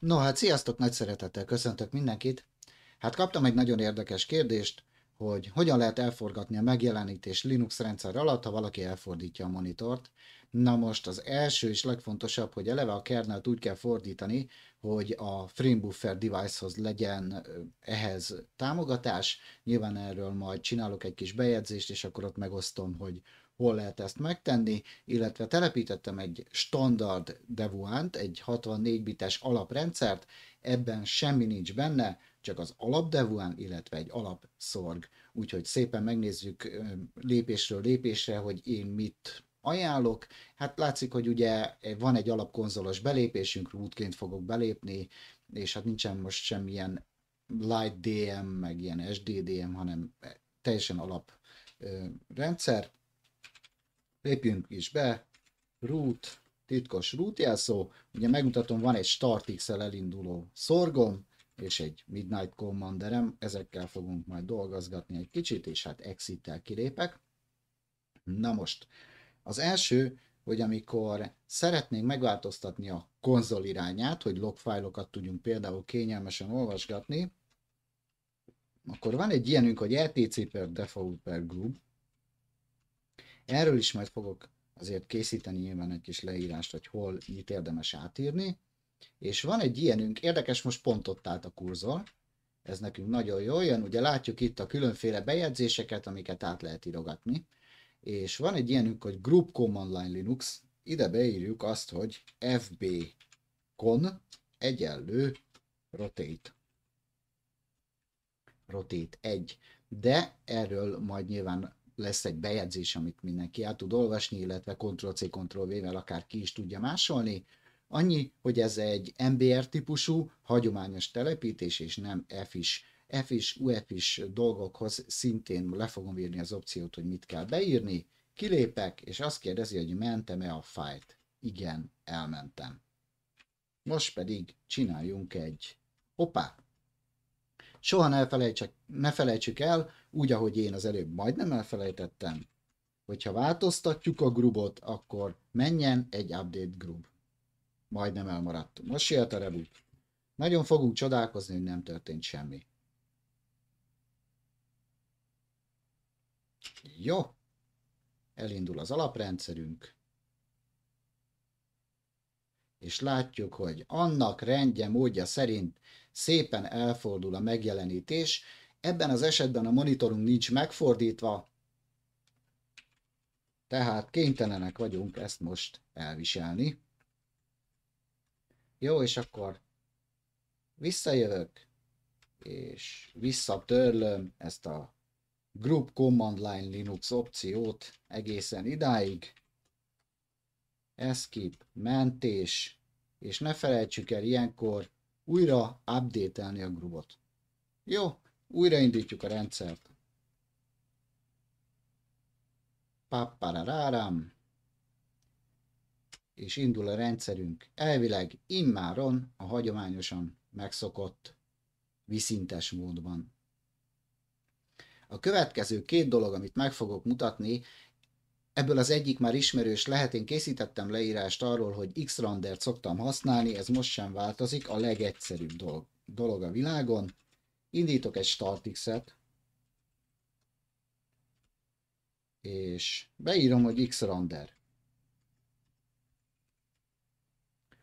No hát sziasztok, nagy szeretettel köszöntök mindenkit. Hát kaptam egy nagyon érdekes kérdést, hogy hogyan lehet elforgatni a megjelenítés Linux rendszer alatt, ha valaki elfordítja a monitort. Na most az első és legfontosabb, hogy eleve a kernelt úgy kell fordítani, hogy a Framebuffer device-hoz legyen ehhez támogatás. Nyilván erről majd csinálok egy kis bejegyzést, és akkor ott megosztom, hogy hol lehet ezt megtenni, illetve telepítettem egy standard Devuant, egy 64 bites alaprendszert, ebben semmi nincs benne, csak az alap Devuan, illetve egy alap szorg. Úgyhogy szépen megnézzük lépésről lépésre, hogy én mit ajánlok. Hát látszik, hogy ugye van egy alapkonzolos belépésünk, rootként fogok belépni, és hát nincsen most semmilyen light DM, meg ilyen SDDM, hanem teljesen alap rendszer lépjünk is be, root, titkos root jelszó, ugye megmutatom, van egy StartX-el elinduló szorgom, és egy Midnight Commanderem, ezekkel fogunk majd dolgozgatni egy kicsit, és hát exit-tel kilépek. Na most, az első, hogy amikor szeretnénk megváltoztatni a konzol irányát, hogy logfájlokat tudjunk például kényelmesen olvasgatni, akkor van egy ilyenünk, hogy etc per default per group, Erről is majd fogok azért készíteni nyilván egy kis leírást, hogy hol mit érdemes átírni. És van egy ilyenünk, érdekes, most ott állt a kurzor, ez nekünk nagyon jó jön, ugye látjuk itt a különféle bejegyzéseket, amiket át lehet írogatni, és van egy ilyenünk, hogy Group Command Line Linux, ide beírjuk azt, hogy fb con egyenlő rotate. Rotate 1. De erről majd nyilván lesz egy bejegyzés, amit mindenki el tud olvasni, illetve Ctrl-C, Ctrl-V-vel akár ki is tudja másolni. Annyi, hogy ez egy MBR típusú, hagyományos telepítés, és nem F is. F is, UF is dolgokhoz szintén le fogom írni az opciót, hogy mit kell beírni. Kilépek, és azt kérdezi, hogy mentem-e a fájt. Igen, elmentem. Most pedig csináljunk egy hoppá, Soha ne, felejtsek, ne felejtsük el, úgy, ahogy én az előbb majdnem elfelejtettem, hogyha változtatjuk a grubot, akkor menjen egy update grub. Majdnem elmaradtunk. Most sielt a reboot. Nagyon fogunk csodálkozni, hogy nem történt semmi. Jó. Elindul az alaprendszerünk és látjuk, hogy annak rendje módja szerint szépen elfordul a megjelenítés. Ebben az esetben a monitorunk nincs megfordítva, tehát kénytelenek vagyunk ezt most elviselni. Jó, és akkor visszajövök, és visszatörlöm ezt a Group Command Line Linux opciót egészen idáig, escape, mentés, és ne felejtsük el ilyenkor újra update-elni a grubot. Jó, újraindítjuk a rendszert. Pappararáram. És indul a rendszerünk. Elvileg immáron a hagyományosan megszokott viszintes módban. A következő két dolog, amit meg fogok mutatni, Ebből az egyik már ismerős lehet, én készítettem leírást arról, hogy X-randert szoktam használni, ez most sem változik, a legegyszerűbb dolog, dolog a világon. Indítok egy StartX-et, és beírom, hogy X-rander.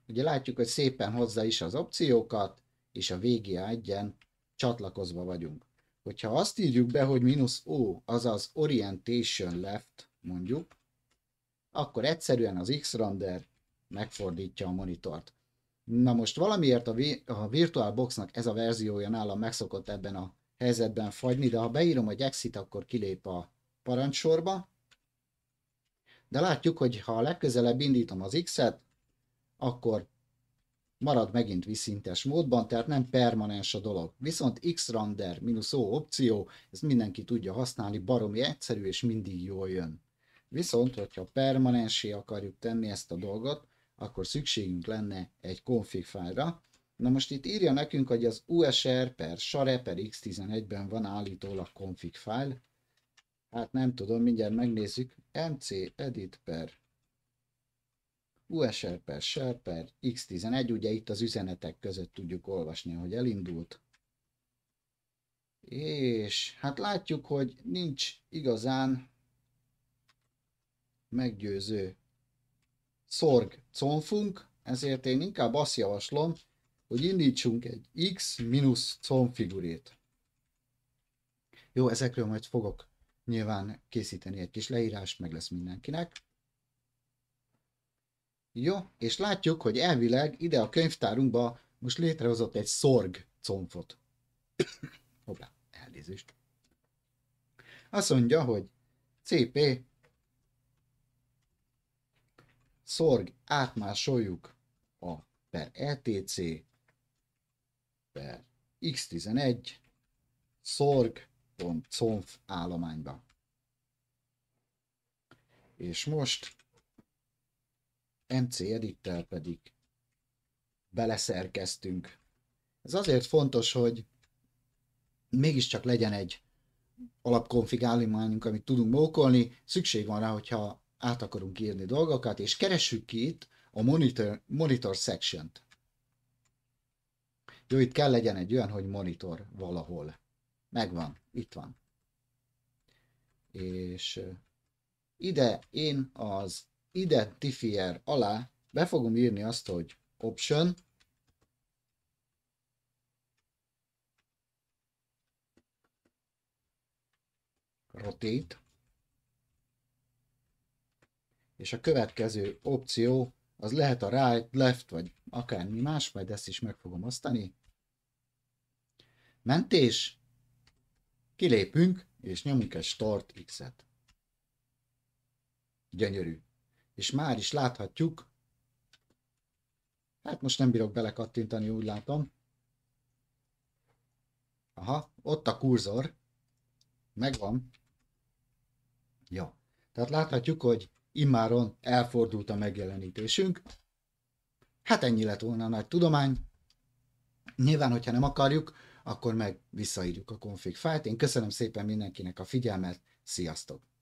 Ugye látjuk, hogy szépen hozza is az opciókat, és a végé egyen csatlakozva vagyunk. Hogyha azt írjuk be, hogy mínusz O, azaz orientation left, mondjuk, akkor egyszerűen az x render megfordítja a monitort. Na most valamiért a, vi- a VirtualBox-nak ez a verziója nálam megszokott ebben a helyzetben fagyni, de ha beírom, hogy exit, akkor kilép a parancsorba. De látjuk, hogy ha legközelebb indítom az X-et, akkor marad megint viszintes módban, tehát nem permanens a dolog. Viszont x render o opció, ezt mindenki tudja használni, baromi egyszerű és mindig jól jön. Viszont, hogyha permanensé akarjuk tenni ezt a dolgot, akkor szükségünk lenne egy config fájlra. Na most itt írja nekünk, hogy az USR per SARE per X11-ben van állítólag config fájl. Hát nem tudom, mindjárt megnézzük. MC edit per USR per SHARE per X11, ugye itt az üzenetek között tudjuk olvasni, hogy elindult. És hát látjuk, hogy nincs igazán meggyőző szorg confunk, ezért én inkább azt javaslom, hogy indítsunk egy x minusz figurét. Jó, ezekről majd fogok nyilván készíteni egy kis leírás, meg lesz mindenkinek. Jó, és látjuk, hogy elvileg ide a könyvtárunkba most létrehozott egy szorg confot. Hoppá, elnézést. Azt mondja, hogy CP szorg, átmásoljuk a per ETC per x11 szorg.conf állományba. És most MC edittel pedig beleszerkeztünk. Ez azért fontos, hogy mégiscsak legyen egy alapkonfig állományunk, amit tudunk mókolni. Szükség van rá, hogyha át akarunk írni dolgokat, és keressük ki itt a monitor, monitor section-t. Jó, itt kell legyen egy olyan, hogy monitor valahol. Megvan, itt van. És ide én az identifier alá be fogom írni azt, hogy option, rotate, és a következő opció az lehet a right, left, vagy akármi más, majd ezt is meg fogom osztani. Mentés, kilépünk, és nyomunk egy start x-et. Gyönyörű. És már is láthatjuk, hát most nem bírok belekattintani, úgy látom. Aha, ott a kurzor, megvan. Jó. Tehát láthatjuk, hogy immáron elfordult a megjelenítésünk. Hát ennyi lett volna a nagy tudomány. Nyilván, hogyha nem akarjuk, akkor meg visszaírjuk a config fájt. Én köszönöm szépen mindenkinek a figyelmet, sziasztok!